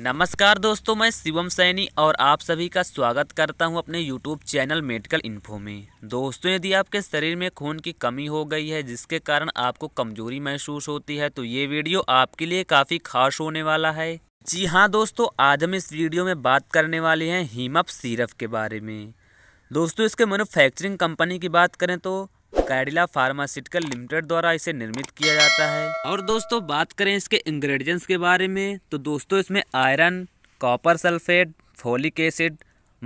नमस्कार दोस्तों मैं शिवम सैनी और आप सभी का स्वागत करता हूं अपने यूट्यूब चैनल मेडिकल इन्फो में दोस्तों यदि आपके शरीर में खून की कमी हो गई है जिसके कारण आपको कमजोरी महसूस होती है तो ये वीडियो आपके लिए काफ़ी खास होने वाला है जी हाँ दोस्तों आज हम इस वीडियो में बात करने वाले हैं हीमअप सीरप के बारे में दोस्तों इसके मैनुफैक्चरिंग कंपनी की बात करें तो कैडिला फार्मास्यूटिकल लिमिटेड द्वारा इसे निर्मित किया जाता है और दोस्तों बात करें इसके इंग्रेडिएंट्स के बारे में तो दोस्तों इसमें iron copper sulphate folic acid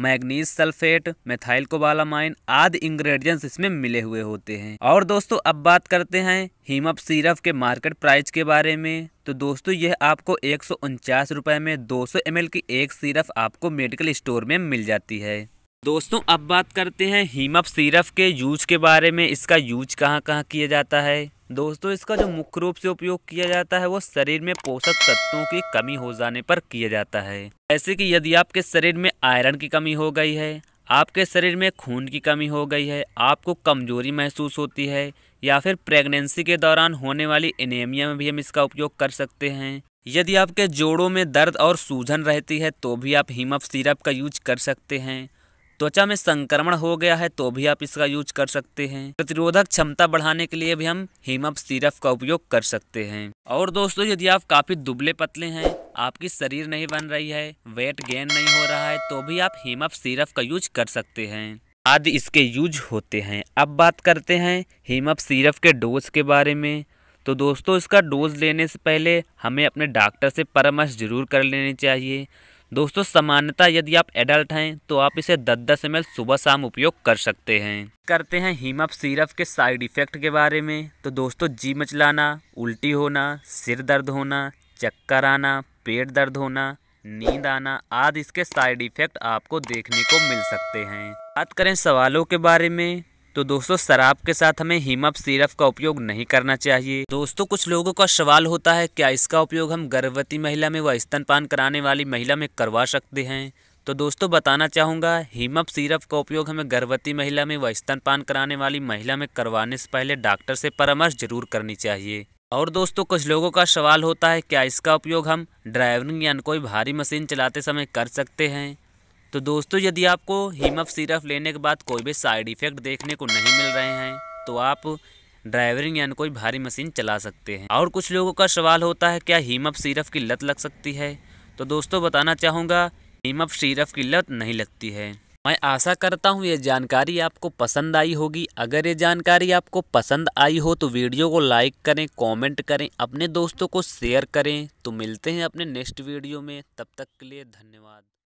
manganese sulphate methyl cobalamin आदि इंग्रेडिएंट्स इसमें मिले हुए होते हैं और दोस्तों अब बात करते हैं हीमअप सीरप के मार्केट प्राइस के बारे में तो दोस्तों यह आपको एक सौ में 200 ml की एक सीरप आपको मेडिकल स्टोर में मिल जाती है दोस्तों अब बात करते हैं हीमप सिरप के यूज के बारे में इसका यूज कहाँ कहाँ किया जाता है दोस्तों इसका जो मुख्य रूप से उपयोग किया जाता है वो शरीर में पोषक तत्वों की कमी हो जाने पर किया जाता है जैसे कि यदि आपके शरीर में आयरन की कमी हो गई है आपके शरीर में खून की कमी हो गई है आपको कमजोरी महसूस होती है या फिर प्रेगनेंसी के दौरान होने वाली एनेमिया में भी हम इसका उपयोग कर सकते हैं यदि आपके जोड़ों में दर्द और सूजन रहती है तो भी आप हिमअप सिरप का यूज कर सकते हैं त्वचा में संक्रमण हो गया है तो भी आप इसका यूज कर सकते हैं प्रतिरोधक क्षमता बढ़ाने के लिए भी हम हिमअप सिरप का उपयोग कर सकते हैं और दोस्तों यदि आप काफी दुबले पतले हैं आपकी शरीर नहीं बन रही है वेट गेन नहीं हो रहा है तो भी आप हिमअप सिरप का यूज कर सकते हैं आदि इसके यूज होते हैं अब बात करते हैं हिमअप सिरप के डोज के बारे में तो दोस्तों इसका डोज लेने से पहले हमें अपने डॉक्टर से परामर्श जरूर कर लेनी चाहिए दोस्तों सामान्यता यदि आप एडल्ट हैं तो आप इसे दस दस एम सुबह शाम उपयोग कर सकते हैं करते हैं हिमअप सिरप के साइड इफेक्ट के बारे में तो दोस्तों जी मचलाना उल्टी होना सिर दर्द होना चक्कर आना पेट दर्द होना नींद आना आदि इसके साइड इफेक्ट आपको देखने को मिल सकते हैं बात करें सवालों के बारे में तो दोस्तों शराब के साथ हमें हिमअप सिरप का उपयोग नहीं करना चाहिए दोस्तों कुछ लोगों का सवाल होता है क्या इसका उपयोग हम गर्भवती महिला में व स्तनपान कराने वाली महिला में करवा सकते हैं तो दोस्तों बताना चाहूँगा हिमअप सिरप का उपयोग हमें गर्भवती महिला में व स्तनपान कराने वाली महिला में करवाने से पहले डॉक्टर से परामर्श जरूर करनी चाहिए और दोस्तों कुछ लोगों का सवाल होता है क्या इसका उपयोग हम ड्राइविंग या कोई भारी मशीन चलाते समय कर सकते हैं तो दोस्तों यदि आपको हिमअप सिरप लेने के बाद कोई भी साइड इफ़ेक्ट देखने को नहीं मिल रहे हैं तो आप ड्राइवरिंग यानी कोई भारी मशीन चला सकते हैं और कुछ लोगों का सवाल होता है क्या हिमअप सिरप की लत लग सकती है तो दोस्तों बताना चाहूँगा हिमअप सिरप की लत नहीं लगती है मैं आशा करता हूँ ये जानकारी आपको पसंद आई होगी अगर ये जानकारी आपको पसंद आई हो तो वीडियो को लाइक करें कमेंट करें अपने दोस्तों को शेयर करें तो मिलते हैं अपने नेक्स्ट वीडियो में तब तक के लिए धन्यवाद